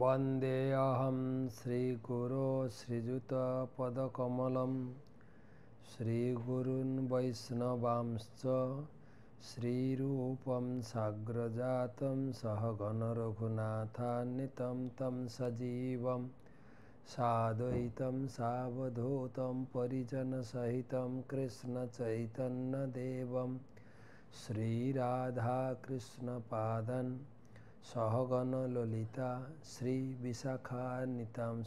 वन्देऽहं श्रीगुरो श्रीयुतपदकमलं श्रीगुरून् वैष्णवांश्च श्रीरूपं साग्रजातं सहगणरघुनाथान्वितं तं सजीवं साद्वैतं सावधूतं परिजनसहितं कृष्णचैतन्यदेवं श्रीराधाकृष्णपादन् सहगन ललिता श्री विशाखा निताम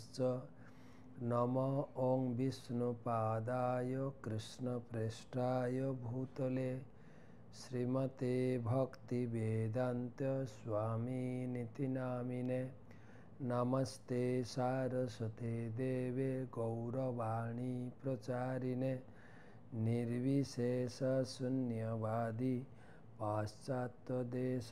पादायो विष्णुपाय कृष्णप्रेष्ठाय भूतले श्रीमते नामिने नमस्ते सारसते देवे गौरवाणी प्रचारिणे निर्शेषशन्यवाद पाश्चात्यदेशतारिणे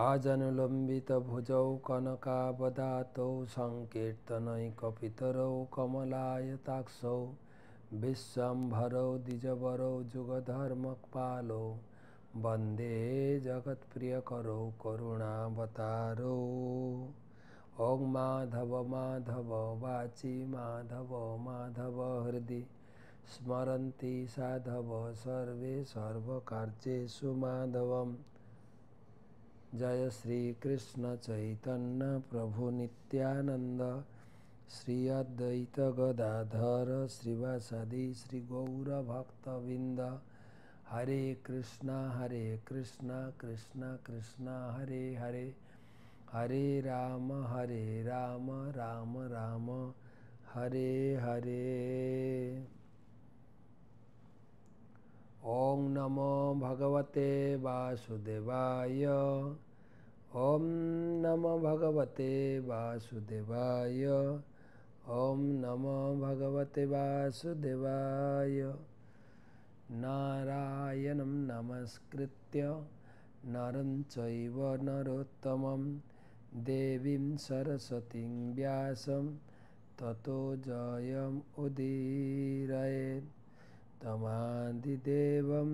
आजनुलम्बितभुजौ कनकावदातौ सङ्कीर्तनैकपितरौ कमलायताक्षौ विश्वम्भरौ द्विजवरौ जुगधर्मपालौ वन्दे जगत्प्रियकरौ करुणावतारौ ओम माधव माधव वाचि माधव माधव हृदय स्मरती साधव सर्वे सर्वकार्येषु माधवम् जय श्री कृष्ण चैतन्य प्रभु नित्यानंद श्री अद्वैत गदाधर श्रीवासादि श्री गौर भक्तविंद हरे कृष्णा हरे कृष्णा कृष्णा कृष्णा हरे हरे हरे राम हरे राम राम राम हरे हरे ॐ नमो भगवते वासुदेवाय ॐ नमो भगवते वासुदेवाय ॐ नमो भगवते वासुदेवाय नारायणं नमस्कृत्य नरं चैव नरोत्तमं देवीं सरस्वतीं व्यासं ततो जयम् उदीरये तमादिदेवं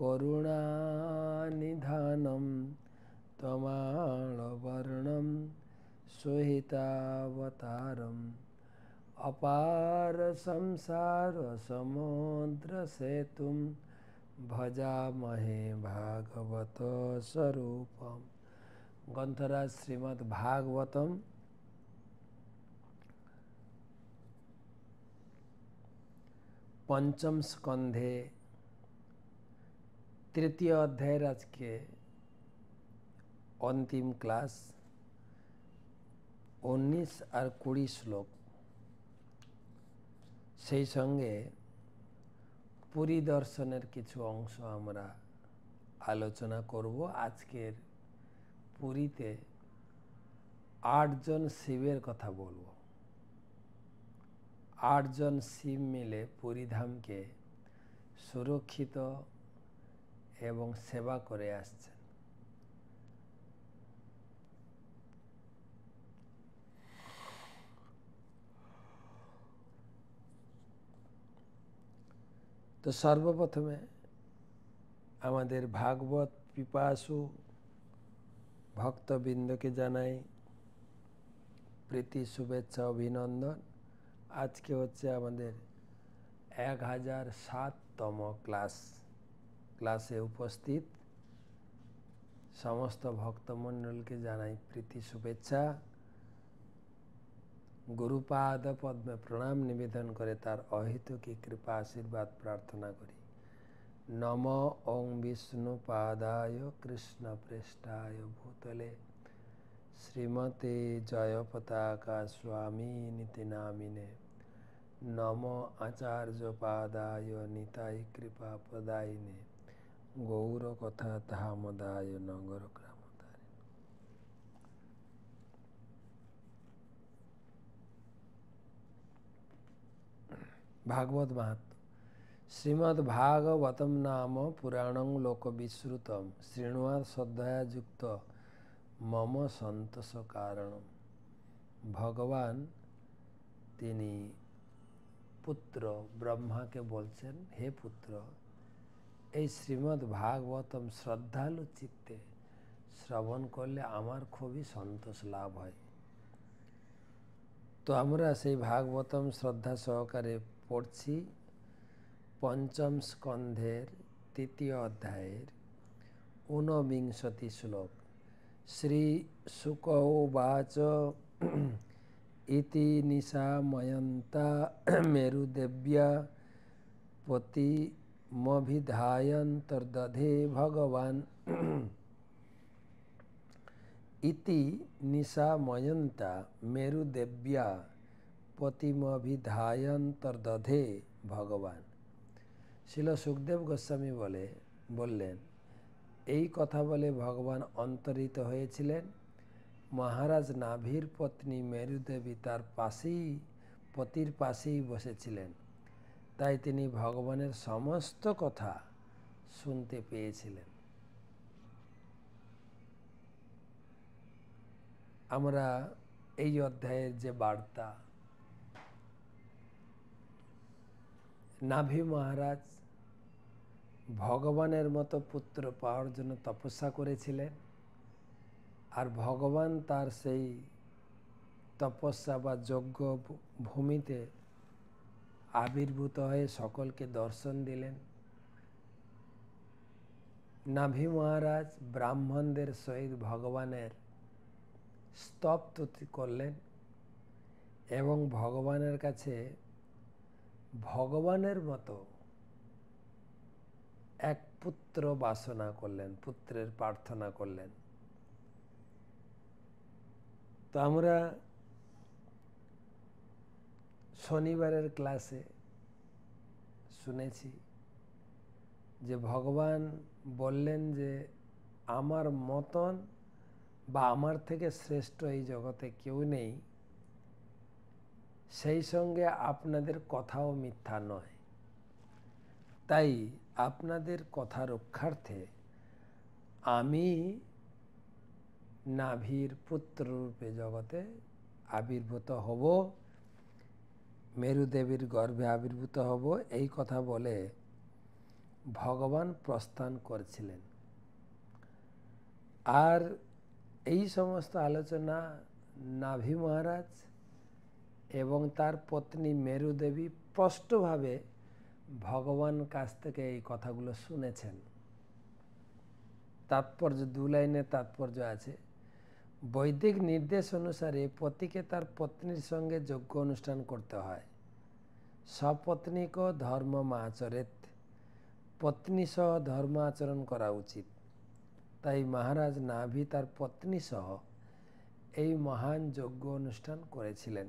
करुणानिधानं तमाणवर्णं सुहितावतारम् अपार संसारसमुद्रसेतुं भजामहे भागवतस्वरूपम् গ্রন্থরাজ শ্রীমৎ ভাগবতম পঞ্চম স্কন্ধে তৃতীয় অধ্যায়ের আজকে অন্তিম ক্লাস উনিশ আর কুড়ি শ্লোক সেই সঙ্গে পুরী দর্শনের কিছু অংশ আমরা আলোচনা করব আজকের পুরীতে আটজন শিবের কথা বলবো আটজন শিব মিলে পুরীধামকে সুরক্ষিত এবং সেবা করে আসছেন তো সর্বপ্রথমে আমাদের ভাগবত পিপাসু ভক্তবৃন্দকে জানাই প্রীতি শুভেচ্ছা অভিনন্দন আজকে হচ্ছে আমাদের এক হাজার সাততম ক্লাস ক্লাসে উপস্থিত সমস্ত ভক্তমণ্ডলকে জানাই প্রীতি শুভেচ্ছা গুরুপাদ পদ্মে প্রণাম নিবেদন করে তার অহিতুকী কৃপা আশীর্বাদ প্রার্থনা করি नम ओं विष्णुपादाय पृष्ठाय भूतले श्रीमते जयपताका स्वामी नीति नामिने नम आचार्यपादाय निताय कृपापदायिने कथा धामदाय नगरग्राम भागवत महात्म ভাগবতম নাম পুরাণং লোকবিশ্রুতম শৃণুয়া শ্রদ্ধাযুক্ত মম সন্তোষ কারণ ভগবান তিনি পুত্র ব্রহ্মাকে বলছেন হে পুত্র এই শ্রীমদ্ ভাগবতম শ্রদ্ধালু চিত্তে শ্রবণ করলে আমার খুবই সন্তোষ লাভ হয় তো আমরা সেই ভাগবতম শ্রদ্ধা সহকারে পড়ছি পঞ্চম স্কন্ধের তৃতীয় অধ্যায়ের ঊনবিংশতি শ্লোক শ্রী শুক উবাচ ইতি নিশাময়ন্তা মেরুদেব্যা পতিমভিধায়ন্তর্দধে ভগবান इति निशामयंता मेरुदेव्या पतिमभिधायंतर्दधे भगवान শিল সুখদেব গোস্বামী বলে বললেন এই কথা বলে ভগবান অন্তরিত হয়েছিলেন মহারাজ নাভির পত্নী মেরুদেবী তার পাশেই পতির পাশেই বসেছিলেন তাই তিনি ভগবানের সমস্ত কথা শুনতে পেয়েছিলেন আমরা এই অধ্যায়ের যে বার্তা নাভি মহারাজ ভগবানের মতো পুত্র পাওয়ার জন্য তপস্যা করেছিলেন আর ভগবান তার সেই তপস্যা বা যজ্ঞ ভূমিতে আবির্ভূত হয়ে সকলকে দর্শন দিলেন নাভি মহারাজ ব্রাহ্মণদের সহিত ভগবানের স্তব করলেন এবং ভগবানের কাছে ভগবানের মতো এক পুত্র বাসনা করলেন পুত্রের প্রার্থনা করলেন তো আমরা শনিবারের ক্লাসে শুনেছি যে ভগবান বললেন যে আমার মতন বা আমার থেকে শ্রেষ্ঠ এই জগতে কেউ নেই সেই সঙ্গে আপনাদের কথাও মিথ্যা নয় তাই আপনাদের কথা রক্ষার্থে আমি নাভির পুত্ররূপে জগতে আবির্ভূত হব মেরুদেবীর গর্ভে আবির্ভূত হব এই কথা বলে ভগবান প্রস্থান করেছিলেন আর এই সমস্ত আলোচনা নাভি মহারাজ এবং তার পত্নী মেরু দেবী স্পষ্টভাবে ভগবান কাছ থেকে এই কথাগুলো শুনেছেন তাৎপর্য দু লাইনের তাৎপর্য আছে বৈদিক নির্দেশ অনুসারে পতিকে তার পত্নীর সঙ্গে যজ্ঞ অনুষ্ঠান করতে হয় সপত্নীক ধর্ম আচরেত পত্নী সহ ধর্ম আচরণ করা উচিত তাই মহারাজ নাভি তার পত্নী সহ এই মহান যজ্ঞ অনুষ্ঠান করেছিলেন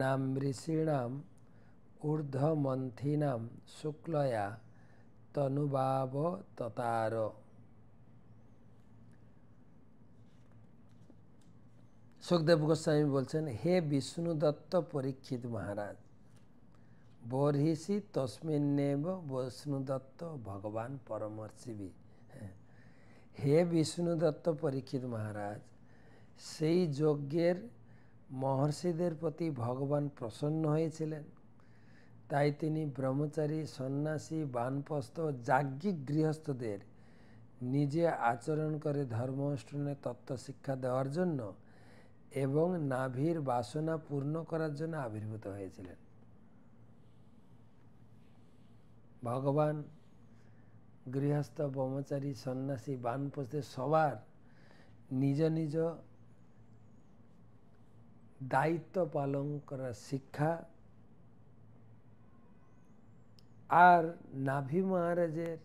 নাম ঋষীণাম ঊর্ধ্বমন্থিনাম শুক্লয়া তনুবাব ততার সুখদেব গোস্বামী বলছেন হে বিষ্ণু দত্ত পরীক্ষিত মহারাজ বর্হিষি তস্মিন্নেব দত্ত ভগবান হ্যাঁ হে বিষ্ণু দত্ত পরীক্ষিত মহারাজ সেই যজ্ঞের মহর্ষিদের প্রতি ভগবান প্রসন্ন হয়েছিলেন তাই তিনি ব্রহ্মচারী সন্ন্যাসী বানপ্রস্থ যাজ্ঞিক গৃহস্থদের নিজে আচরণ করে ধর্ম অনুষ্ঠানে তত্ত্ব শিক্ষা দেওয়ার জন্য এবং নাভির বাসনা পূর্ণ করার জন্য আবির্ভূত হয়েছিলেন ভগবান গৃহস্থ ব্রহ্মচারী সন্ন্যাসী বানপ্রস্থের সবার নিজ নিজ দায়িত্ব পালন করার শিক্ষা আর নাভি মহারাজের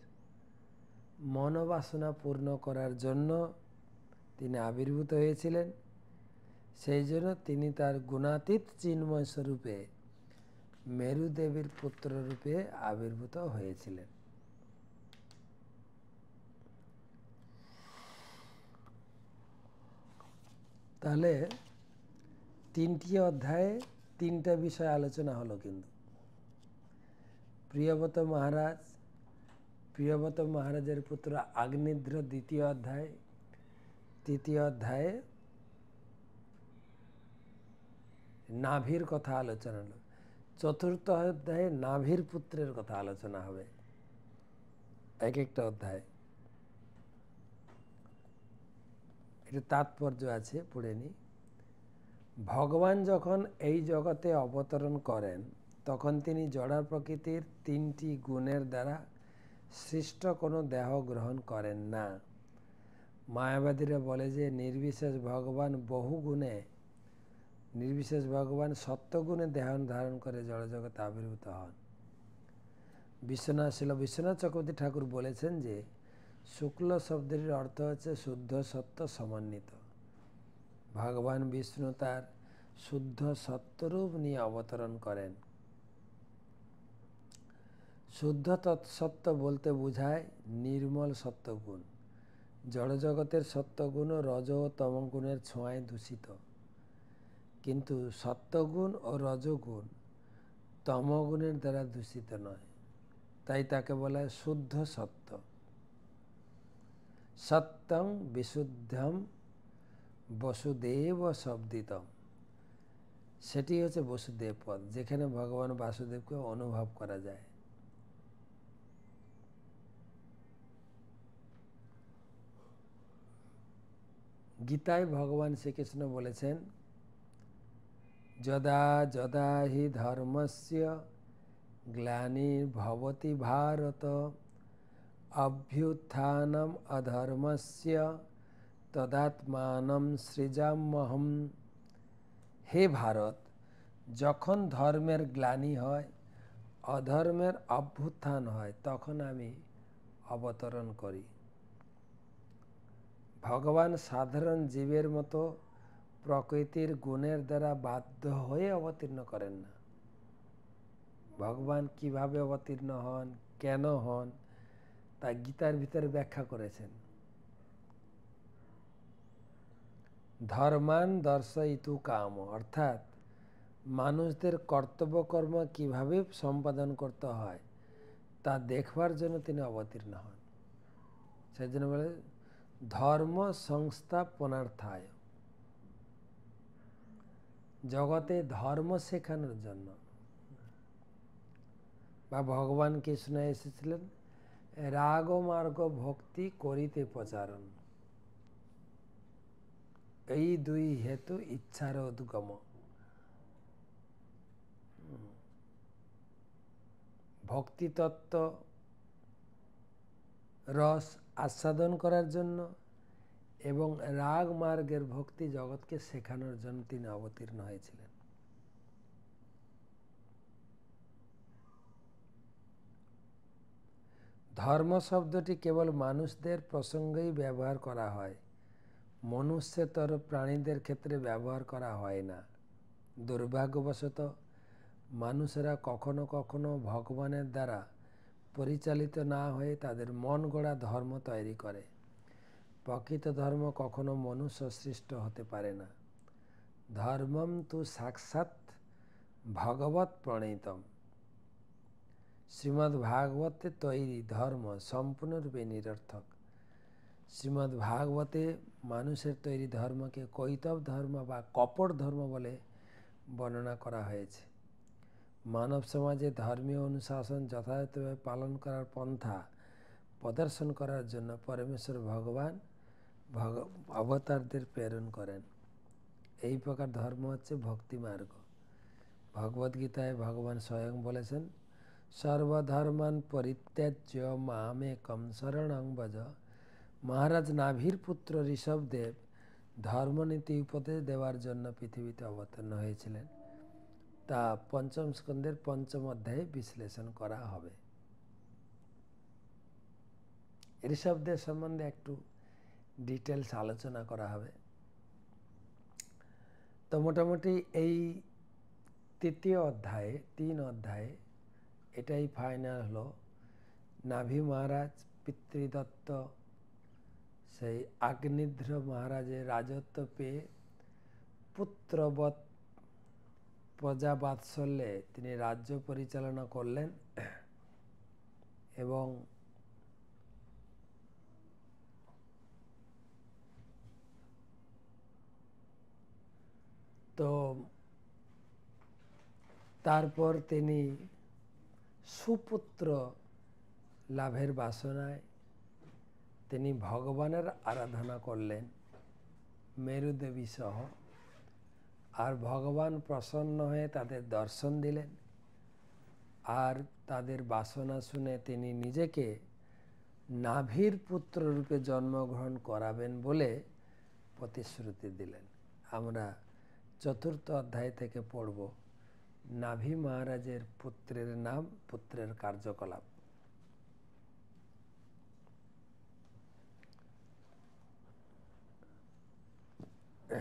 মনোবাসনা পূর্ণ করার জন্য তিনি আবির্ভূত হয়েছিলেন সেই জন্য তিনি তার গুণাতীত চিন্ময় স্বরূপে মেরুদেবীর পুত্র রূপে আবির্ভূত হয়েছিলেন তাহলে তিনটি অধ্যায়ে তিনটা বিষয় আলোচনা হলো কিন্তু প্রিয়ব্রত মহারাজ প্রিয়ব্রত মহারাজের পুত্র আগ্নিদ্র দ্বিতীয় অধ্যায় তৃতীয় অধ্যায়ে নাভির কথা আলোচনা হলো চতুর্থ অধ্যায়ে নাভির পুত্রের কথা আলোচনা হবে এক একটা অধ্যায় এটা তাৎপর্য আছে পড়ে নিই ভগবান যখন এই জগতে অবতরণ করেন তখন তিনি জড়া প্রকৃতির তিনটি গুণের দ্বারা সৃষ্ট কোনো দেহ গ্রহণ করেন না মায়াবাদীরা বলে যে নির্বিশেষ ভগবান বহু গুণে নির্বিশেষ ভগবান সত্যগুণে দেহ ধারণ করে জড়জগতে আবির্ভূত হন বিশ্বনাথ শিল বিশ্বনাথ চক্রবর্তী ঠাকুর বলেছেন যে শুক্ল শব্দের অর্থ হচ্ছে শুদ্ধ সত্য সমন্বিত ভগবান বিষ্ণু তার শুদ্ধ সত্যরূপ নিয়ে অবতরণ করেন শুদ্ধ তৎসত্ব বলতে বোঝায় নির্মল সত্যগুণ জড়জগতের সত্যগুণ রজ ও তমগুণের ছোঁয়ায় দূষিত কিন্তু সত্যগুণ ও রজগুণ তমগুণের দ্বারা দূষিত নয় তাই তাকে বলা হয় শুদ্ধ সত্য সত্যং বিশুদ্ধম বসুদেব শব্দিতম সেটি হচ্ছে বসুদেব পদ যেখানে ভগবান বাসুদেবকে অনুভব করা যায় গীতায় ভগবান শ্রীকৃষ্ণ বলেছেন যদা যদা হি ধর্মস্য গ্লানির্ভবতি ভারত অভ্যুত্থানম অধর্মস্য তদাত্মানম সৃজামহম হে ভারত যখন ধর্মের গ্লানি হয় অধর্মের অভ্যুত্থান হয় তখন আমি অবতরণ করি ভগবান সাধারণ জীবের মতো প্রকৃতির গুণের দ্বারা বাধ্য হয়ে অবতীর্ণ করেন না ভগবান কিভাবে অবতীর্ণ হন কেন হন তা গীতার ভিতরে ব্যাখ্যা করেছেন ধর্মান দর্শয়িতু কাম অর্থাৎ মানুষদের কর্তব্যকর্ম কিভাবে সম্পাদন করতে হয় তা দেখবার জন্য তিনি অবতীর্ণ হন সেই জন্য বলে ধর্ম সংস্থাপনার্থায় জগতে ধর্ম শেখানোর জন্য বা ভগবান কৃষ্ণ এসেছিলেন রাগ মার্গ ভক্তি করিতে প্রচারণ এই দুই হেতু ইচ্ছার উদ্গম ভক্তিতত্ত্ব রস আস্বাদন করার জন্য এবং রাগ মার্গের ভক্তি জগৎকে শেখানোর জন্য তিনি অবতীর্ণ হয়েছিলেন ধর্ম শব্দটি কেবল মানুষদের প্রসঙ্গেই ব্যবহার করা হয় মনুষ্যতর প্রাণীদের ক্ষেত্রে ব্যবহার করা হয় না দুর্ভাগ্যবশত মানুষেরা কখনো কখনো ভগবানের দ্বারা পরিচালিত না হয়ে তাদের মন গড়া ধর্ম তৈরি করে প্রকৃত ধর্ম কখনো মনুষ্য সৃষ্ট হতে পারে না ধর্মম তু সাক্ষাৎ ভগবত প্রণীতম শ্রীমদ্ ভাগবতে তৈরি ধর্ম সম্পূর্ণরূপে নিরর্থক শ্রীমদ্ ভাগবতে মানুষের তৈরি ধর্মকে কৈতব ধর্ম বা কপট ধর্ম বলে বর্ণনা করা হয়েছে মানব সমাজে ধর্মীয় অনুশাসন যথাযথভাবে পালন করার পন্থা প্রদর্শন করার জন্য পরমেশ্বর ভগবান ভগ অবতারদের প্রেরণ করেন এই প্রকার ধর্ম হচ্ছে ভক্তি মার্গ ভগবদ্গীতায় ভগবান স্বয়ং বলেছেন সর্বধর্মান পরিত্যাজ্য মামে কম শরণং বজ মহারাজ নাভির পুত্র ঋষভদেব ধর্মনীতি উপদেশ দেওয়ার জন্য পৃথিবীতে অবতীর্ণ হয়েছিলেন তা পঞ্চম স্কন্ধের পঞ্চম অধ্যায়ে বিশ্লেষণ করা হবে ঋষভদের সম্বন্ধে একটু ডিটেলস আলোচনা করা হবে তো মোটামুটি এই তৃতীয় অধ্যায়ে তিন অধ্যায়ে এটাই ফাইনাল হলো নাভি মহারাজ পিতৃদত্ত সেই আগ্নিধ্র মহারাজের রাজত্ব পেয়ে পুত্রবৎ প্রজাবাৎসল্যে তিনি রাজ্য পরিচালনা করলেন এবং তো তারপর তিনি সুপুত্র লাভের বাসনায় তিনি ভগবানের আরাধনা করলেন মেরুদেবী সহ আর ভগবান প্রসন্ন হয়ে তাদের দর্শন দিলেন আর তাদের বাসনা শুনে তিনি নিজেকে নাভির পুত্ররূপে জন্মগ্রহণ করাবেন বলে প্রতিশ্রুতি দিলেন আমরা চতুর্থ অধ্যায় থেকে পড়ব নাভি মহারাজের পুত্রের নাম পুত্রের কার্যকলাপ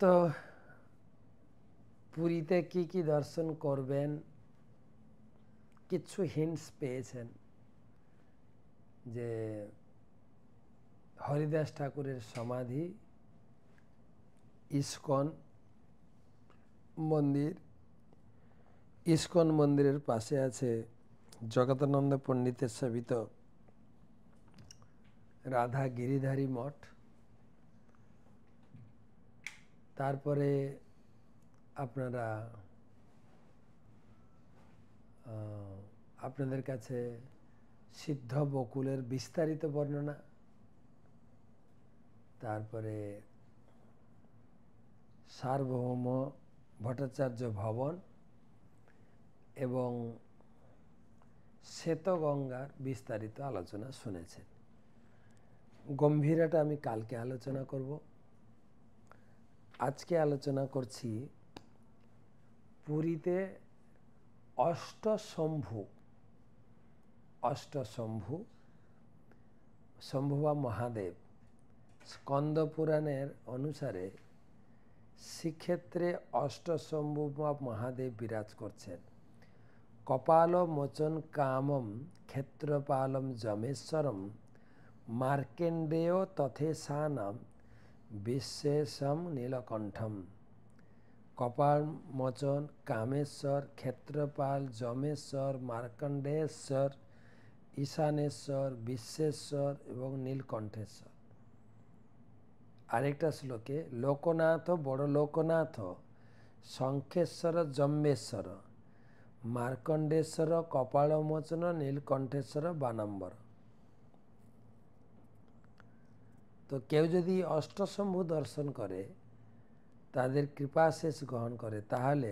তো পুরীতে কি কি দর্শন করবেন কিছু হিন্টস পেয়েছেন যে হরিদাস ঠাকুরের সমাধি ইস্কন মন্দির ইস্কন মন্দিরের পাশে আছে জগতানন্দ পণ্ডিতের সাবিত রাধা গিরিধারী মঠ তারপরে আপনারা আপনাদের কাছে সিদ্ধ বকুলের বিস্তারিত বর্ণনা তারপরে সার্বভৌম ভট্টাচার্য ভবন এবং শ্বেতগঙ্গার বিস্তারিত আলোচনা শুনেছেন গম্ভীরাটা আমি কালকে আলোচনা করব আজকে আলোচনা করছি পুরীতে অষ্টশম্ভু অষ্টশম্ভু শম্ভুবা মহাদেব স্কন্দ পুরাণের অনুসারে শ্রীক্ষেত্রে অষ্টশম্ভু মহাদেব বিরাজ করছেন কপাল মোচন কামম ক্ষেত্রপালম জমেশ্বরম ମାର୍କେଣ୍ଡେୟ ତଥେସାନ ବିଶେଷମ ନୀଳକଣ୍ଠମ କପାଳ ମଚନ କାମେଶ୍ୱର କ୍ଷେତ୍ରପାଳ ଜମେଶ୍ୱର ମାର୍କଣ୍ଡେଶ୍ୱର ଈଶାନେଶ୍ୱର ବିଶ୍ୱେଶ୍ୱର ଏବଂ ନୀଳକଣ୍ଠେଶ୍ୱର ଆରେକଟା ଶ୍ଳୋକେ ଲୋକନାଥ ବଡ଼ ଲୋକନାଥ ଶଙ୍ଖେଶ୍ୱର ଜମ୍ବେଶ୍ୱର ମାର୍କଣ୍ଡେଶ୍ୱର କପାଳ ମୋଚନ ନୀଳକଣ୍ଠେଶ୍ୱର ବାନମ୍ବର তো কেউ যদি অষ্টশম্ভু দর্শন করে তাদের কৃপাশেষ গ্রহণ করে তাহলে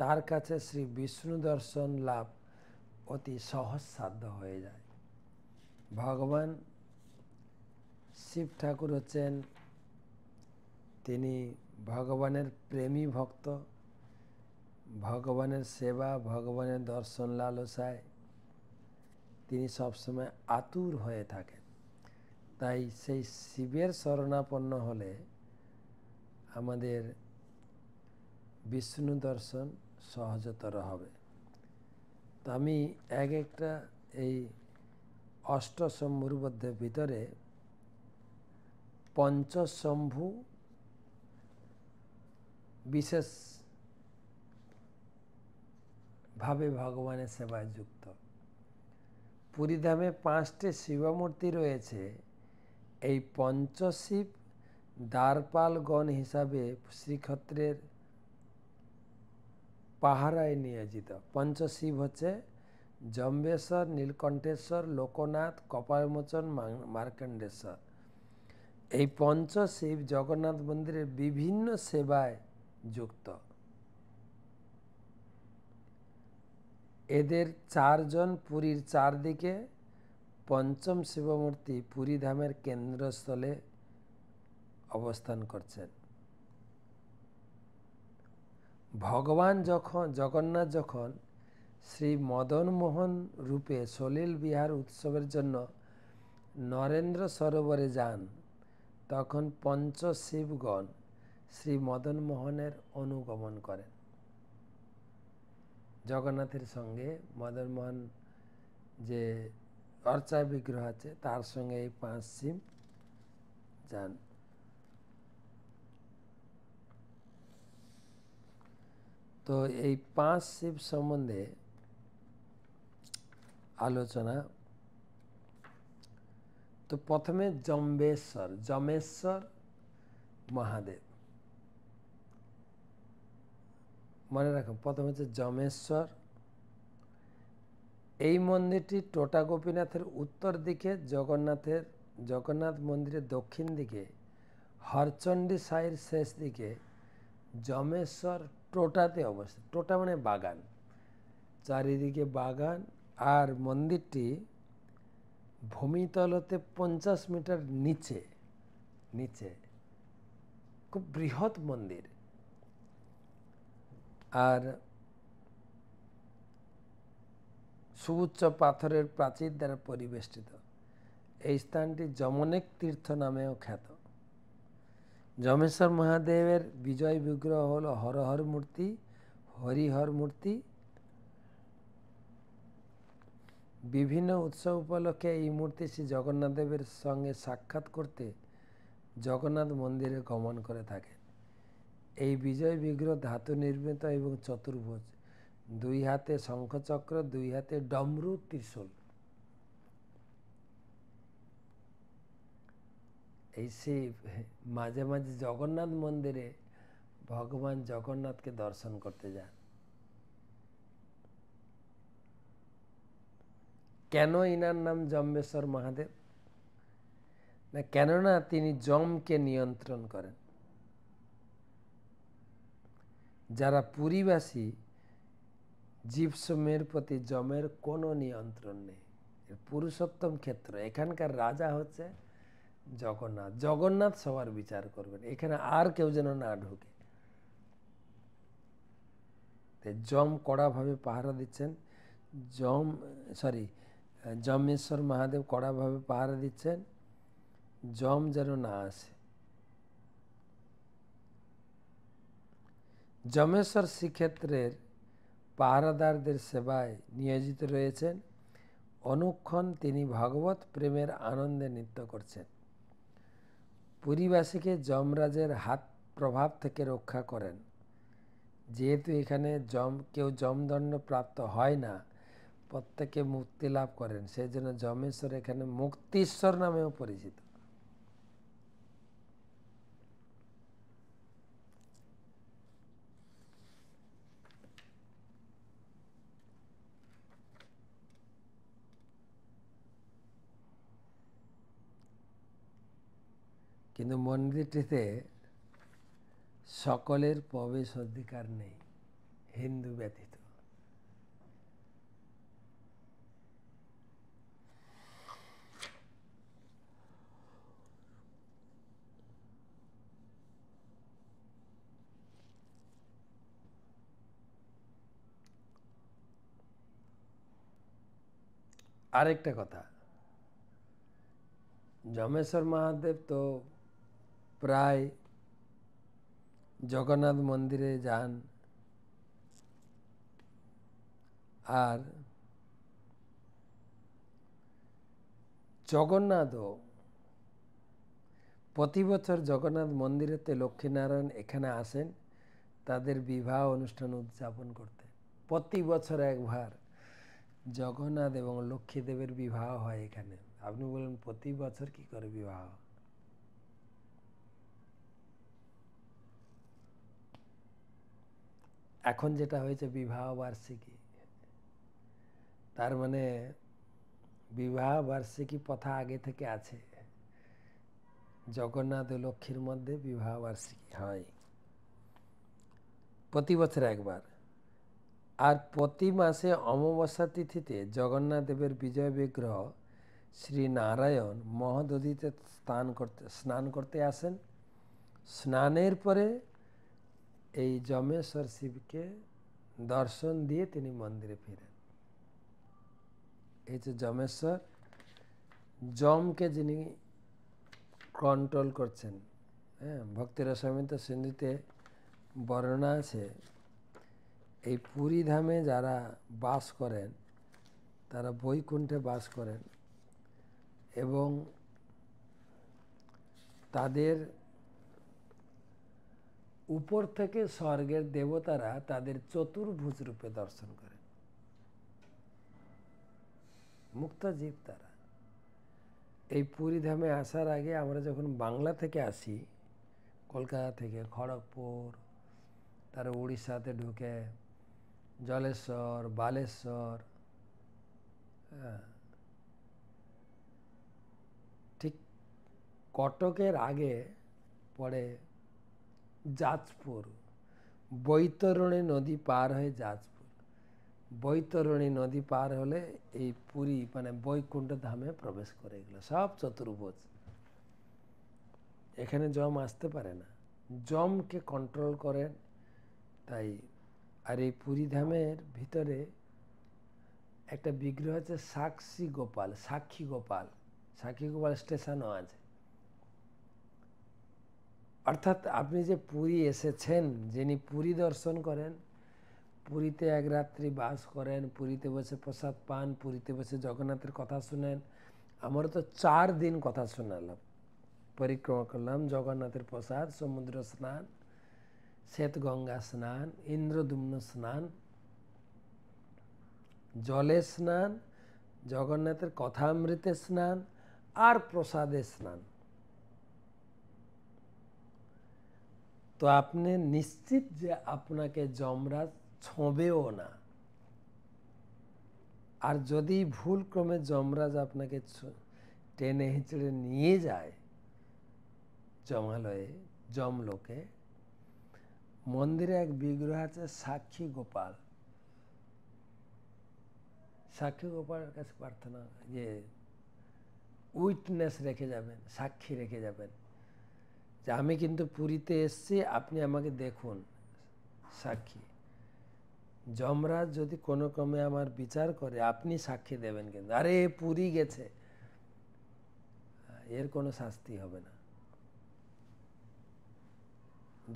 তার কাছে শ্রী বিষ্ণু দর্শন লাভ অতি সহজ সাধ্য হয়ে যায় ভগবান শিব ঠাকুর হচ্ছেন তিনি ভগবানের প্রেমী ভক্ত ভগবানের সেবা ভগবানের দর্শন লালসায় তিনি সবসময় আতুর হয়ে থাকেন তাই সেই শিবের শরণাপন্ন হলে আমাদের বিষ্ণু দর্শন সহজতর হবে তো আমি এক একটা এই অষ্টসম্ভুর মধ্যে ভিতরে পঞ্চশম্ভু বিশেষ ভাবে ভগবানের সেবায় যুক্ত পুরীধামে পাঁচটি শিবমূর্তি রয়েছে এই পঞ্চশিব দ্বারপালগণ হিসাবে শ্রীক্ষেত্রের পাহারায় নিয়োজিত পঞ্চশিব হচ্ছে জম্বেশ্বর নীলকণ্ঠেশ্বর লোকনাথ কপালমোচন মার্কণ্ডেশ্বর এই পঞ্চশিব জগন্নাথ মন্দিরের বিভিন্ন সেবায় যুক্ত এদের চারজন পুরীর চারদিকে পঞ্চম শিবমূর্তি পুরীধামের কেন্দ্রস্থলে অবস্থান করছেন ভগবান যখন জগন্নাথ যখন শ্রী মদনমোহন রূপে সলিল বিহার উৎসবের জন্য নরেন্দ্র সরোবরে যান তখন পঞ্চশিবগণ শ্রী মদনমোহনের অনুগমন করেন জগন্নাথের সঙ্গে মদনমোহন যে অর্চা বিগ্রহ আছে তার সঙ্গে এই পাঁচ সিম যান তো এই পাঁচ শিব সম্বন্ধে আলোচনা তো প্রথমে জম্বেশ্বর জমেশ্বর মহাদেব মনে রাখুন প্রথমে হচ্ছে জমেশ্বর এই মন্দিরটি টোটা গোপীনাথের উত্তর দিকে জগন্নাথের জগন্নাথ মন্দিরের দক্ষিণ দিকে হরচণ্ডী সাইয়ের শেষ দিকে জমেশ্বর টোটাতে অবস্থিত টোটা মানে বাগান চারিদিকে বাগান আর মন্দিরটি ভূমিতলতে পঞ্চাশ মিটার নিচে নিচে খুব বৃহৎ মন্দির আর সুউচ্চ পাথরের প্রাচীর দ্বারা পরিবেষ্টিত এই স্থানটি যমনেক তীর্থ নামেও খ্যাত যমেশ্বর মহাদেবের বিজয় বিগ্রহ হল হরহর মূর্তি হরিহর মূর্তি বিভিন্ন উৎসব উপলক্ষে এই মূর্তি শ্রী জগন্নাথদেবের সঙ্গে সাক্ষাৎ করতে জগন্নাথ মন্দিরে গমন করে থাকে এই বিজয় বিগ্রহ ধাতু নির্মিত এবং চতুর্ভুজ দুই হাতে শঙ্খচক্র দুই হাতে ডমরু ত্রিশূল এই সেই মাঝে মাঝে জগন্নাথ মন্দিরে ভগবান জগন্নাথকে দর্শন করতে যান কেন ইনার নাম জম্বেশ্বর মহাদেব না কেননা তিনি জমকে নিয়ন্ত্রণ করেন যারা পুরীবাসী জীবসমের প্রতি জমের কোনো নিয়ন্ত্রণ নেই পুরুষোত্তম ক্ষেত্র এখানকার রাজা হচ্ছে জগন্নাথ জগন্নাথ সবার বিচার করবেন এখানে আর কেউ যেন না ঢুকে জম কড়াভাবে পাহারা দিচ্ছেন জম সরি জমেশ্বর মহাদেব কড়াভাবে পাহারা দিচ্ছেন জম যেন না আসে জমেশ্বর শ্রীক্ষেত্রের পাহারাদারদের সেবায় নিয়োজিত রয়েছেন অনুক্ষণ তিনি ভগবত প্রেমের আনন্দে নৃত্য করছেন পুরীবাসীকে যমরাজের হাত প্রভাব থেকে রক্ষা করেন যেহেতু এখানে যম কেউ যমদণ্ড প্রাপ্ত হয় না প্রত্যেকে মুক্তি লাভ করেন সেই জন্য যমেশ্বর এখানে মুক্তিশ্বর নামেও পরিচিত কিন্তু মন্দিরটিতে সকলের প্রবেশ অধিকার নেই হিন্দু ব্যতীত আরেকটা কথা যমেশ্বর মহাদেব তো প্রায় জগন্নাথ মন্দিরে যান আর জগন্নাথও প্রতি বছর জগন্নাথ মন্দিরেতে লক্ষ্মীনারায়ণ এখানে আসেন তাদের বিবাহ অনুষ্ঠান উদযাপন করতে প্রতি বছর একবার জগন্নাথ এবং লক্ষ্মীদেবের বিবাহ হয় এখানে আপনি বলেন প্রতি বছর কি করে বিবাহ এখন যেটা হয়েছে বিবাহ বার্ষিকী তার মানে বিবাহ বার্ষিকী প্রথা আগে থেকে আছে জগন্নাথ ও লক্ষ্মীর মধ্যে বিবাহ বার্ষিকী হয় প্রতি বছর একবার আর প্রতি মাসে অমাবস্যা তিথিতে জগন্নাথ দেবের বিজয় বিগ্রহ শ্রী নারায়ণ মহদদিতে স্নান করতে স্নান করতে আসেন স্নানের পরে এই জমেশ্বর শিবকে দর্শন দিয়ে তিনি মন্দিরে ফিরেন এই যে জমেশ্বর জমকে যিনি কন্ট্রোল করছেন হ্যাঁ সমিত সিন্ধুতে বর্ণনা আছে এই পুরী ধামে যারা বাস করেন তারা বৈকুণ্ঠে বাস করেন এবং তাদের উপর থেকে স্বর্গের দেবতারা তাদের চতুর্ভুজ রূপে দর্শন করে মুক্তজীব তারা এই পুরীধামে আসার আগে আমরা যখন বাংলা থেকে আসি কলকাতা থেকে খড়গপুর তারা উড়িষ্যাতে ঢুকে জলেশ্বর বালেশ্বর হ্যাঁ, ঠিক কটকের আগে পরে যাজপুর বৈতরণী নদী পার হয়ে যাজপুর বৈতরণী নদী পার হলে এই পুরী মানে বৈকুণ্ঠ ধামে প্রবেশ করে এগুলো সব চতুর্ভুজ এখানে জম আসতে পারে না জমকে কন্ট্রোল করেন তাই আর এই পুরী ধামের ভিতরে একটা বিগ্রহ আছে সাক্ষী গোপাল সাক্ষী গোপাল সাক্ষী গোপাল স্টেশনও আছে অর্থাৎ আপনি যে পুরী এসেছেন যিনি পুরী দর্শন করেন পুরীতে এক রাত্রি বাস করেন পুরীতে বসে প্রসাদ পান পুরীতে বসে জগন্নাথের কথা শুনেন আমার তো চার দিন কথা শোনালাম পরিক্রমা করলাম জগন্নাথের প্রসাদ সমুদ্র স্নান শ্বেতগঙ্গা স্নান ইন্দ্রদুম্ন স্নান জলে স্নান জগন্নাথের কথামৃতে স্নান আর প্রসাদে স্নান তো আপনি নিশ্চিত যে আপনাকে জমরাজ ছোঁবেও না আর যদি ভুল ক্রমে জমরাজ আপনাকে টেনে হিঁচড়ে নিয়ে যায় জমালয়ে জমলোকে মন্দিরে এক বিগ্রহ আছে সাক্ষী গোপাল সাক্ষী গোপালের কাছে প্রার্থনা যে উইটনেস রেখে যাবেন সাক্ষী রেখে যাবেন যে আমি কিন্তু পুরীতে এসছি আপনি আমাকে দেখুন সাক্ষী যমরাজ যদি কোনো ক্রমে আমার বিচার করে আপনি সাক্ষী দেবেন কিন্তু আরে পুরী গেছে এর কোনো শাস্তি হবে না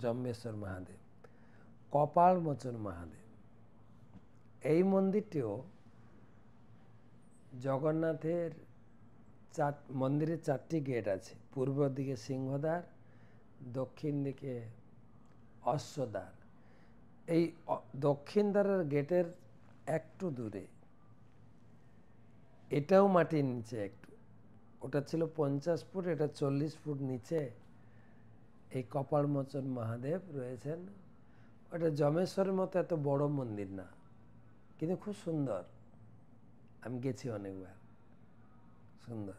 জম্বেশ্বর মহাদেব কপাল মোচন মহাদেব এই মন্দিরটিও জগন্নাথের চার মন্দিরের চারটি গেট আছে পূর্ব দিকে সিংহদ্বার দক্ষিণ দিকে অশ্বদ্বার এই দক্ষিণ দ্বারের গেটের একটু দূরে এটাও মাটির নিচে একটু ওটা ছিল পঞ্চাশ ফুট এটা চল্লিশ ফুট নিচে এই কপালমোচন মহাদেব রয়েছেন ওটা জমেশ্বরের মতো এত বড় মন্দির না কিন্তু খুব সুন্দর আমি গেছি অনেকবার সুন্দর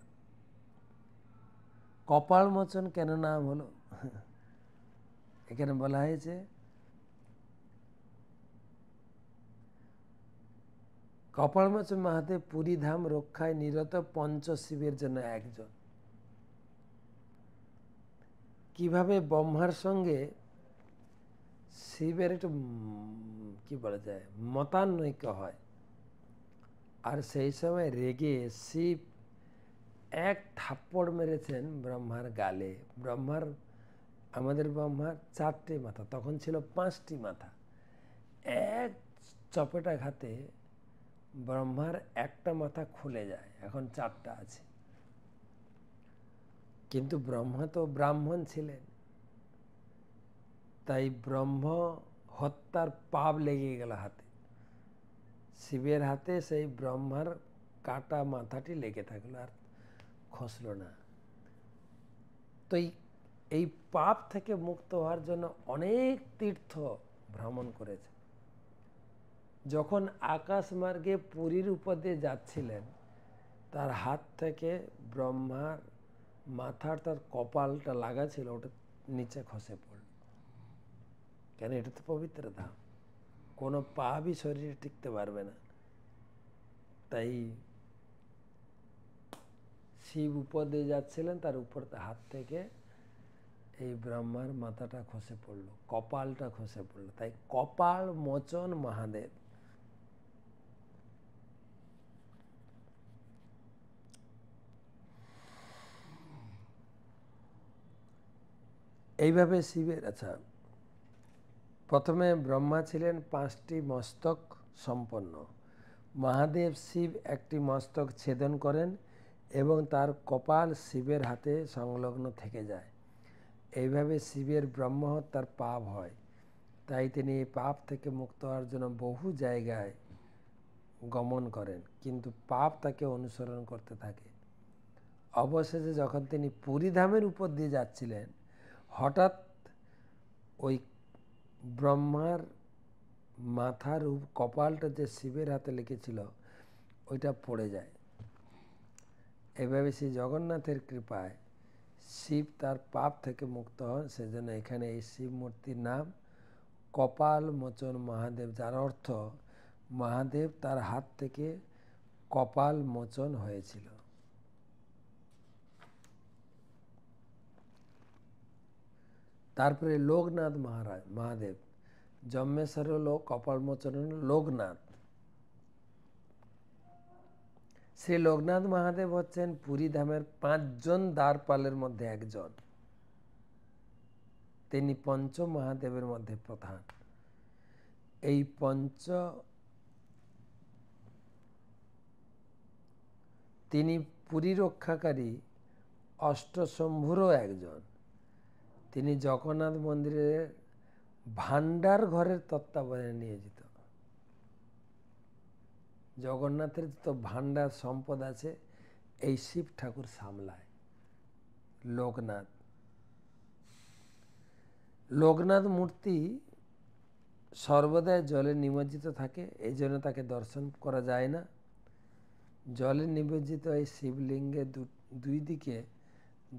কপালমোচন কেন নাম হলো এখানে বলা হয়েছে মাহাতে পুরী ধাম রক্ষায় নিরত পঞ্চ শিবের জন্য একজন কিভাবে ব্রহ্মার সঙ্গে শিবের একটু কি বলা যায় মতানৈক্য হয় আর সেই সময় রেগে শিব এক থাপ্পড় মেরেছেন ব্রহ্মার গালে ব্রহ্মার আমাদের ব্রহ্মার চারটে মাথা তখন ছিল পাঁচটি মাথা এক চপেটা ঘাতে ব্রহ্মার একটা মাথা খুলে যায় এখন চারটা আছে কিন্তু ব্রহ্মা তো ব্রাহ্মণ ছিলেন তাই ব্রহ্ম হত্যার পাপ লেগে গেল হাতে শিবের হাতে সেই ব্রহ্মার কাটা মাথাটি লেগে থাকলো আর খসলো না তো এই এই পাপ থেকে মুক্ত হওয়ার জন্য অনেক তীর্থ ভ্রমণ করেছে যখন আকাশ মার্গে পুরীর উপদে যাচ্ছিলেন তার হাত থেকে ব্রহ্মার মাথার তার কপালটা লাগা ছিল ওটা নিচে খসে পড়ল কেন এটা তো পবিত্র ধাম কোনো পাপই শরীরে টিকতে পারবে না তাই শিব উপদে যাচ্ছিলেন তার উপর হাত থেকে এই ব্রহ্মার মাথাটা খসে পড়লো কপালটা খসে পড়লো তাই কপাল মোচন মহাদেব এইভাবে শিবের আচ্ছা প্রথমে ব্রহ্মা ছিলেন পাঁচটি মস্তক সম্পন্ন মহাদেব শিব একটি মস্তক ছেদন করেন এবং তার কপাল শিবের হাতে সংলগ্ন থেকে যায় এইভাবে শিবের ব্রহ্মহত্যার পাপ হয় তাই তিনি এই পাপ থেকে মুক্ত হওয়ার জন্য বহু জায়গায় গমন করেন কিন্তু পাপ তাকে অনুসরণ করতে থাকে অবশেষে যখন তিনি পুরীধামের উপর দিয়ে যাচ্ছিলেন হঠাৎ ওই ব্রহ্মার মাথার কপালটা যে শিবের হাতে লেগেছিল ওইটা পড়ে যায় এভাবে শ্রী জগন্নাথের কৃপায় শিব তার পাপ থেকে মুক্ত হন সেজন্য এখানে এই শিব মূর্তির নাম কপাল মোচন মহাদেব যার অর্থ মহাদেব তার হাত থেকে কপাল মোচন হয়েছিল তারপরে লোকনাথ মহারাজ মহাদেব জম্মেশ্বর লোক কপাল মোচন লোকনাথ শ্রী লোকনাথ মহাদেব হচ্ছেন ধামের পাঁচজন দ্বারপালের মধ্যে একজন তিনি পঞ্চ মহাদেবের মধ্যে প্রধান এই পঞ্চ তিনি পুরী রক্ষাকারী অষ্টশম্ভুরও একজন তিনি জগন্নাথ মন্দিরের ভান্ডার ঘরের তত্ত্বাবধানে নিয়োজিত জগন্নাথের যত ভাণ্ডার সম্পদ আছে এই শিব ঠাকুর সামলায় লোকনাথ লোকনাথ মূর্তি সর্বদাই জলে নিমজ্জিত থাকে এই জন্য তাকে দর্শন করা যায় না জলে নিমজ্জিত এই শিবলিঙ্গে দুই দিকে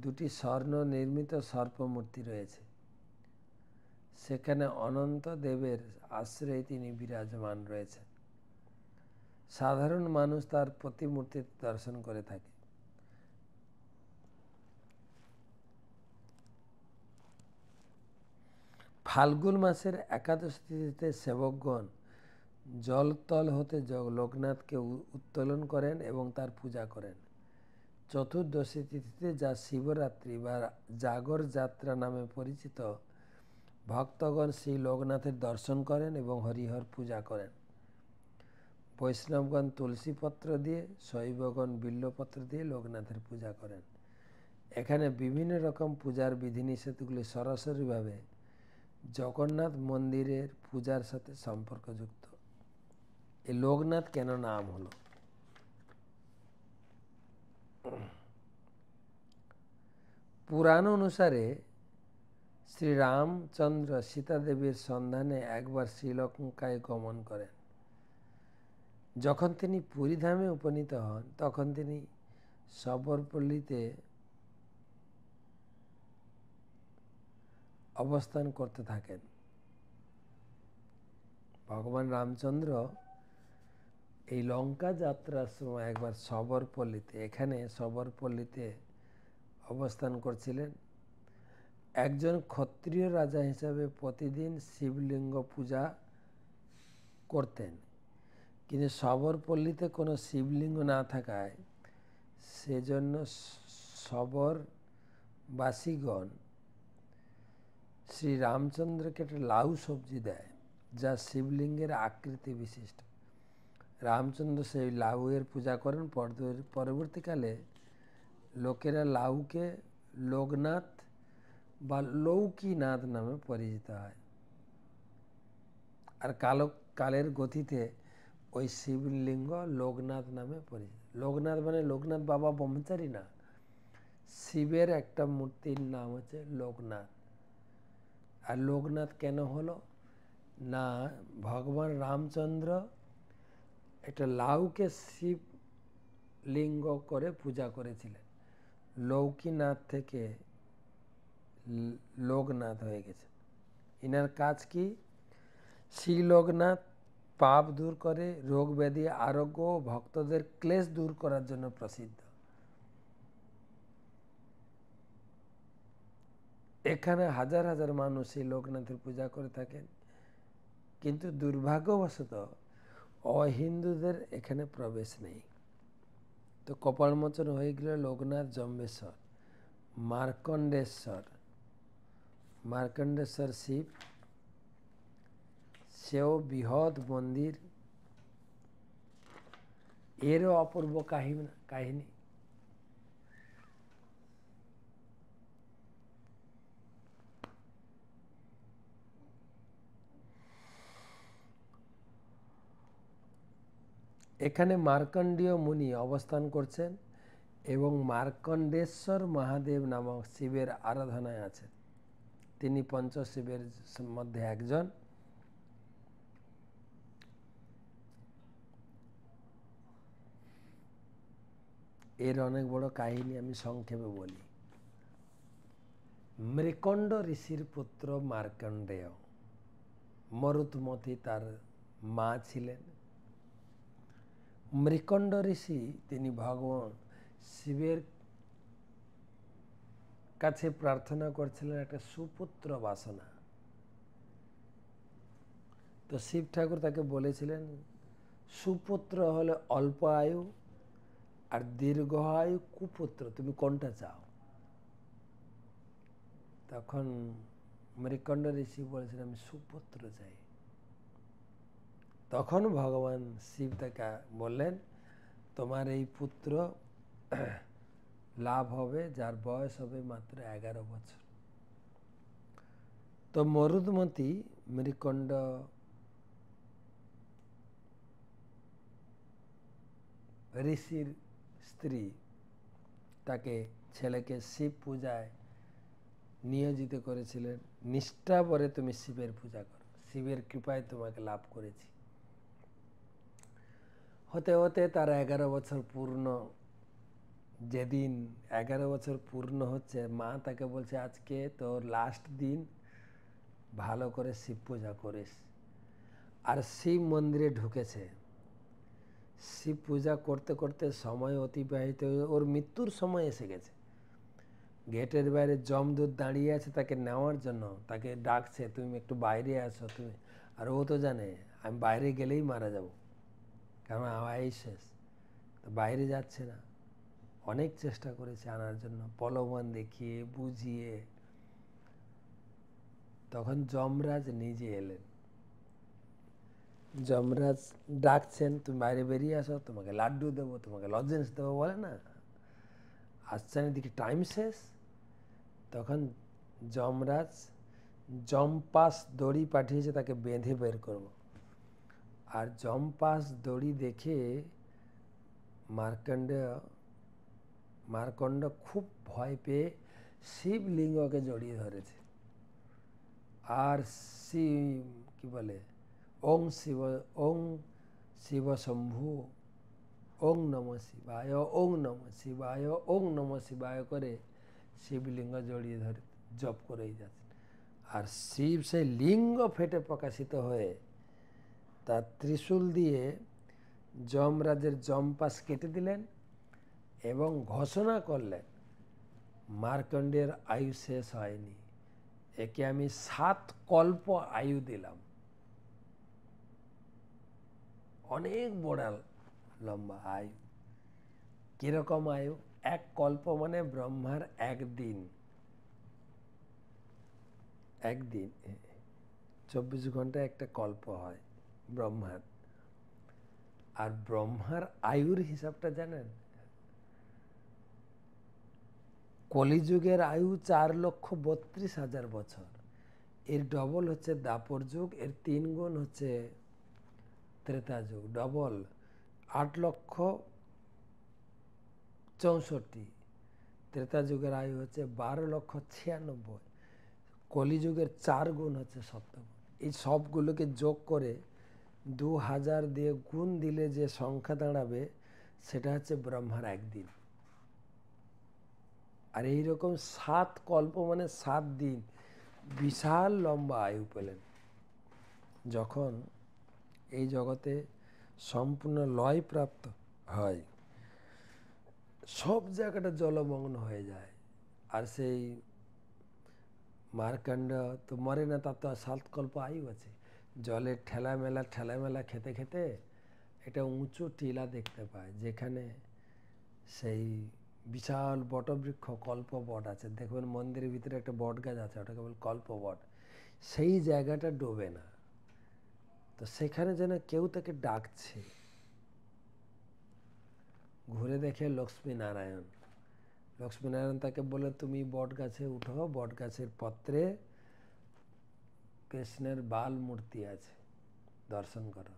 দুটি স্বর্ণ নির্মিত সর্পমূর্তি রয়েছে সেখানে অনন্ত দেবের আশ্রয়ে তিনি বিরাজমান রয়েছেন সাধারণ মানুষ তার প্রতিমূর্তি দর্শন করে থাকে ফাল্গুন মাসের একাদশ তিথিতে সেবকগণ জলতল হতে লোকনাথকে উত্তোলন করেন এবং তার পূজা করেন চতুর্দশী তিথিতে যা শিবরাত্রি বা জাগর যাত্রা নামে পরিচিত ভক্তগণ শ্রী লোকনাথের দর্শন করেন এবং হরিহর পূজা করেন বৈষ্ণবগণ তুলসীপত্র দিয়ে শৈবগণ বিল্লপত্র দিয়ে লোকনাথের পূজা করেন এখানে বিভিন্ন রকম পূজার বিধিনিষেধগুলি সরাসরিভাবে জগন্নাথ মন্দিরের পূজার সাথে সম্পর্কযুক্ত এই লোকনাথ কেন নাম হলো পুরাণ অনুসারে শ্রীরামচন্দ্র সীতাদেবীর সন্ধানে একবার শ্রীলঙ্কায় গমন করেন যখন তিনি পুরীধামে উপনীত হন তখন তিনি সবরপল্লীতে অবস্থান করতে থাকেন ভগবান রামচন্দ্র এই লঙ্কা যাত্রার সময় একবার সবরপল্লীতে এখানে সবরপল্লীতে অবস্থান করছিলেন একজন ক্ষত্রিয় রাজা হিসাবে প্রতিদিন শিবলিঙ্গ পূজা করতেন কিন্তু সবরপল্লীতে কোনো শিবলিঙ্গ না থাকায় সেজন্য সবরবাসীগণ শ্রী শ্রীরামচন্দ্রকে একটা লাউ সবজি দেয় যা শিবলিঙ্গের আকৃতি বিশিষ্ট রামচন্দ্র সেই লাউয়ের পূজা করেন পরবর্তীকালে লোকেরা লাউকে লোকনাথ বা লৌকীনাথ নামে পরিচিত হয় আর কালো কালের গতিতে ওই শিবলিঙ্গ লোকনাথ নামে পরিচিত লোকনাথ মানে লোকনাথ বাবা ব্রহ্মচারী না শিবের একটা মূর্তির নাম হচ্ছে লোকনাথ আর লোকনাথ কেন হলো না ভগবান রামচন্দ্র একটা লাউকে শিব লিঙ্গ করে পূজা করেছিলেন লৌকিনাথ থেকে লোকনাথ হয়ে গেছে ইনার কাজ কি লোকনাথ পাপ দূর করে রোগ ব্যাধি আরোগ্য ও ভক্তদের ক্লেশ দূর করার জন্য প্রসিদ্ধ এখানে হাজার হাজার মানুষ এই লোকনাথের পূজা করে থাকেন কিন্তু দুর্ভাগ্যবশত অহিন্দুদের এখানে প্রবেশ নেই তো কপালমোচন হয়ে গেল লোকনাথ জম্বেশ্বর মার্কণ্ডেশ্বর মার্কণ্ডেশ্বর শিব সেও বৃহৎ মন্দির এরও অপূর্ব কাহিনী কাহিনী এখানে মার্কণ্ডীয় মুনি অবস্থান করছেন এবং মার্কণ্ডেশ্বর মহাদেব নামক শিবের আরাধনায় আছেন তিনি পঞ্চশিবের মধ্যে একজন এর অনেক বড় কাহিনী আমি সংক্ষেপে বলি মৃকণ্ড ঋষির পুত্র মার্কণ্ডেয় মরুতমতি তার মা ছিলেন মৃকণ্ড ঋষি তিনি ভগবান শিবের কাছে প্রার্থনা করছিলেন একটা সুপুত্র বাসনা তো শিব ঠাকুর তাকে বলেছিলেন সুপুত্র হলে অল্প আয়ু আর দীর্ঘ হয় কুপুত্র তুমি কোনটা চাও তখন মৃকণ্ড ঋষি বলেছেন আমি সুপুত্র চাই তখন ভগবান শিব তাকে বললেন তোমার এই পুত্র লাভ হবে যার বয়স হবে মাত্র এগারো বছর তো মরুদমতি মৃকণ্ড ঋষির স্ত্রী তাকে ছেলেকে শিব পূজায় নিয়োজিত করেছিলেন নিষ্ঠা পরে তুমি শিবের পূজা করো শিবের কৃপায় তোমাকে লাভ করেছি হতে হতে তার এগারো বছর পূর্ণ যেদিন এগারো বছর পূর্ণ হচ্ছে মা তাকে বলছে আজকে তোর লাস্ট দিন ভালো করে শিব পূজা করিস আর শিব মন্দিরে ঢুকেছে শিব পূজা করতে করতে সময় অতিবাহিত ওর মৃত্যুর সময় এসে গেছে গেটের বাইরে জমদুত দাঁড়িয়ে আছে তাকে নেওয়ার জন্য তাকে ডাকছে তুমি একটু বাইরে আসো তুমি আর ও তো জানে আমি বাইরে গেলেই মারা যাব কারণ হাওয়াই শেষ তো বাইরে যাচ্ছে না অনেক চেষ্টা করেছে আনার জন্য পলবান দেখিয়ে বুঝিয়ে তখন যমরাজ নিজে এলেন যমরাজ ডাকছেন তুমি বাইরে বেরিয়ে আসো তোমাকে লাড্ডু দেবো তোমাকে লজেন্স দেবো বলে না আসছেন এদিকে টাইম শেষ তখন যমরাজ জম্পাস দড়ি পাঠিয়েছে তাকে বেঁধে বের করব আর জম্পাস দড়ি দেখে মার্কণ্ড মার্কণ্ড খুব ভয় পেয়ে শিবলিঙ্গকে জড়িয়ে ধরেছে আর শিব কি বলে ওং শিব ওং শিব শম্ভু ওং নম শিবায় ওং নম শিবায় ওং নম শিবায় করে শিবলিঙ্গ জড়িয়ে ধরে জপ করেই যাচ্ছেন আর শিব সেই লিঙ্গ ফেটে প্রকাশিত হয়ে তার ত্রিশূল দিয়ে যমরাজের জম্পাস কেটে দিলেন এবং ঘোষণা করলেন মার্কণ্ডের আয়ু শেষ হয়নি একে আমি সাত কল্প আয়ু দিলাম অনেক বড়াল লম্বা আয়ু কীরকম আয়ু এক কল্প মানে ব্রহ্মার একদিন একদিন চব্বিশ ঘন্টা একটা কল্প হয় ব্রহ্মার আর ব্রহ্মার আয়ুর হিসাবটা জানেন কলিযুগের আয়ু চার লক্ষ বত্রিশ হাজার বছর এর ডবল হচ্ছে দাপর যুগ এর তিন গুণ হচ্ছে ত্রেতা যুগ ডবল আট লক্ষ চৌষট্টি ত্রেতা যুগের আয়ু হচ্ছে বারো লক্ষ ছিয়ানব্বই কলিযুগের চার গুণ হচ্ছে সপ্তগুণ এই সবগুলোকে যোগ করে দু হাজার দিয়ে গুণ দিলে যে সংখ্যা দাঁড়াবে সেটা হচ্ছে ব্রহ্মার একদিন আর এইরকম সাত কল্প মানে সাত দিন বিশাল লম্বা আয়ু পেলেন যখন এই জগতে সম্পূর্ণ লয় প্রাপ্ত হয় সব জায়গাটা জলমগ্ন হয়ে যায় আর সেই মারকাণ্ড তো মরে না তার তো সাতকল্প আয়ু আছে জলের ঠেলামেলা ঠেলামেলা খেতে খেতে এটা উঁচু টিলা দেখতে পায় যেখানে সেই বিশাল বটবৃক্ষ কল্প বট আছে দেখবেন মন্দিরের ভিতরে একটা বট গাছ আছে ওটাকে বলে কল্প বট সেই জায়গাটা ডোবে না তো সেখানে যেন কেউ তাকে ডাকছে ঘুরে দেখে লক্ষ্মীনারায়ণ লক্ষ্মীনারায়ণ তাকে বলে তুমি বট গাছে উঠো বট গাছের পত্রে কৃষ্ণের বাল মূর্তি আছে দর্শন করো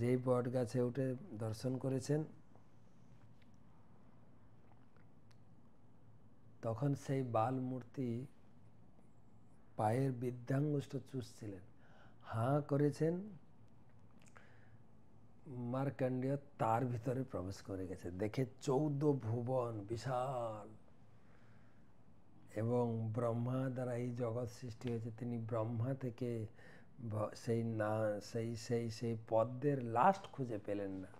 যেই বট গাছে উঠে দর্শন করেছেন তখন সেই বাল মূর্তি পায়ের বৃদ্ধাঙ্গুষ্ট চুষছিলেন হাঁ করেছেন মার্কাণ্ডীয় তার ভিতরে প্রবেশ করে গেছে দেখে চৌদ্দ ভুবন বিশাল এবং ব্রহ্মা দ্বারা এই জগৎ সৃষ্টি হয়েছে তিনি ব্রহ্মা থেকে সেই না সেই সেই সেই পদ্মের লাস্ট খুঁজে পেলেন না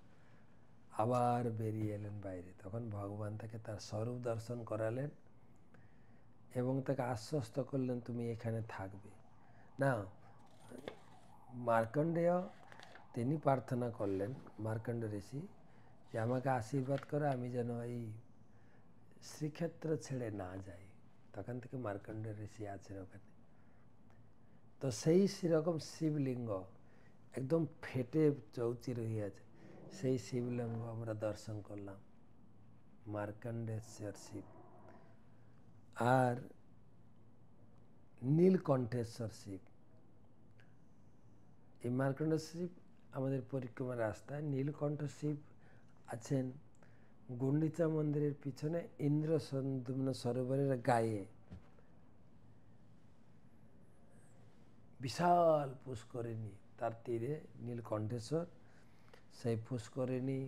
আবার বেরিয়ে এলেন বাইরে তখন ভগবান তাকে তার স্বরূপ দর্শন করালেন এবং তাকে আশ্বস্ত করলেন তুমি এখানে থাকবে না মার্কণ্ডেয় তিনি প্রার্থনা করলেন মার্কণ্ড ঋষি যে আমাকে আশীর্বাদ করে আমি যেন এই শ্রীক্ষেত্র ছেড়ে না যাই তখন থেকে মার্কণ্ড ঋষি আছেন ওখানে তো সেই সেরকম শিবলিঙ্গ একদম ফেটে চৌচি রহিয়াছে সেই শিবলিঙ্গ আমরা দর্শন করলাম মার্কণ্ডেশ্বর শিব আর নীলকণ্ঠেশ্বর শিব এই মার্কণ্ড শিব আমাদের পরিক্রমা রাস্তা নীলকণ্ঠ শিব আছেন গুন্ডিচা মন্দিরের পিছনে ইন্দ্র দুম্ন সরোবরের গায়ে বিশাল পুষ্করিণী তার তীরে নীলকণ্ঠেশ্বর সেই পুষ্করিণী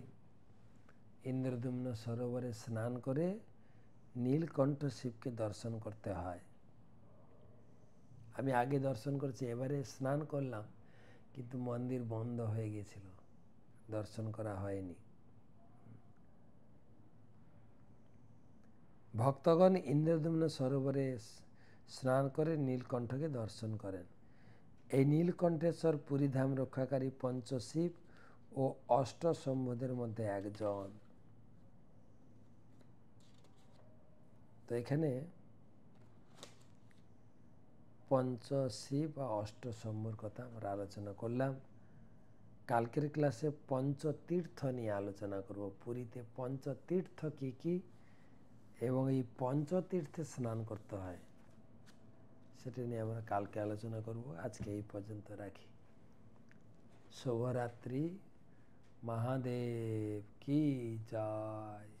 ইন্দ্রদুম্ন সরোবরে স্নান করে নীলকণ্ঠ শিবকে দর্শন করতে হয় আমি আগে দর্শন করেছি এবারে স্নান করলাম কিন্তু মন্দির বন্ধ হয়ে গেছিল দর্শন করা হয়নি ভক্তগণ ইন্দ্রদম্ন সরোবরে স্নান করে নীলকণ্ঠকে দর্শন করেন এই নীলকণ্ঠেশ্বর পুরীধাম রক্ষাকারী পঞ্চশিব ও অষ্ট সম্বোধের মধ্যে একজন তো এখানে পঞ্চশী বা অষ্টসম্মুর কথা আমরা আলোচনা করলাম কালকের ক্লাসে পঞ্চতীর্থ নিয়ে আলোচনা করব পুরীতে পঞ্চতীর্থ কী কি এবং এই পঞ্চতীর্থে স্নান করতে হয় সেটা নিয়ে আমরা কালকে আলোচনা করব আজকে এই পর্যন্ত রাখি শুভরাত্রি মহাদেব কি জয়